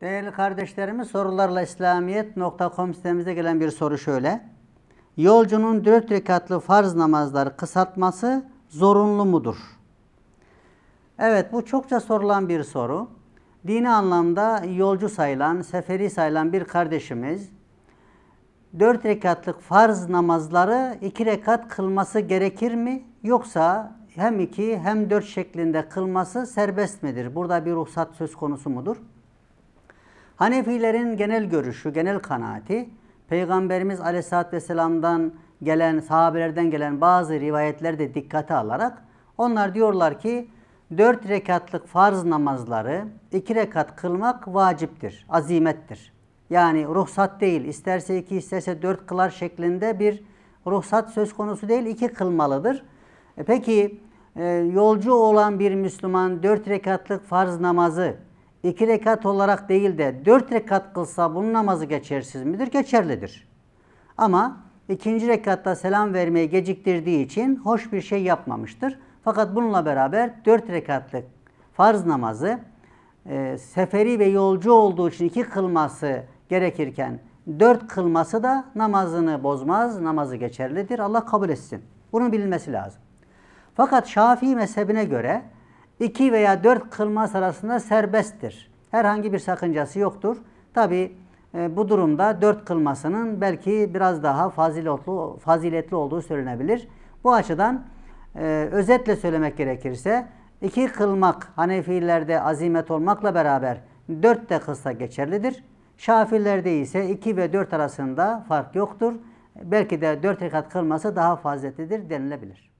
Değerli kardeşlerimiz sorularla İslamiyet.com sitemizde gelen bir soru şöyle. Yolcunun dört rekatlı farz namazları kısaltması zorunlu mudur? Evet bu çokça sorulan bir soru. Dini anlamda yolcu sayılan, seferi sayılan bir kardeşimiz dört rekatlık farz namazları iki rekat kılması gerekir mi? Yoksa hem iki hem dört şeklinde kılması serbest midir? Burada bir ruhsat söz konusu mudur? Hanefilerin genel görüşü, genel kanaati Peygamberimiz Aleyhisselatü Vesselam'dan gelen, sahabelerden gelen bazı rivayetleri de dikkate alarak onlar diyorlar ki dört rekatlık farz namazları iki rekat kılmak vaciptir, azimettir. Yani ruhsat değil, isterse iki isterse dört kılar şeklinde bir ruhsat söz konusu değil, iki kılmalıdır. E peki e, yolcu olan bir Müslüman dört rekatlık farz namazı iki rekat olarak değil de dört rekat kılsa bunun namazı geçersiz midir? Geçerlidir. Ama ikinci rekatta selam vermeyi geciktirdiği için hoş bir şey yapmamıştır. Fakat bununla beraber dört rekatlık farz namazı e, seferi ve yolcu olduğu için iki kılması gerekirken dört kılması da namazını bozmaz, namazı geçerlidir. Allah kabul etsin. Bunun bilinmesi lazım. Fakat Şafii mezhebine göre 2 veya 4 kılması arasında serbesttir. Herhangi bir sakıncası yoktur. Tabi e, bu durumda 4 kılmasının belki biraz daha faziletli, faziletli olduğu söylenebilir. Bu açıdan e, özetle söylemek gerekirse 2 kılmak Hanefilerde azimet olmakla beraber 4 de kısa geçerlidir. Şafirlerde ise 2 ve 4 arasında fark yoktur. Belki de 4 rekat kılması daha faziletlidir denilebilir.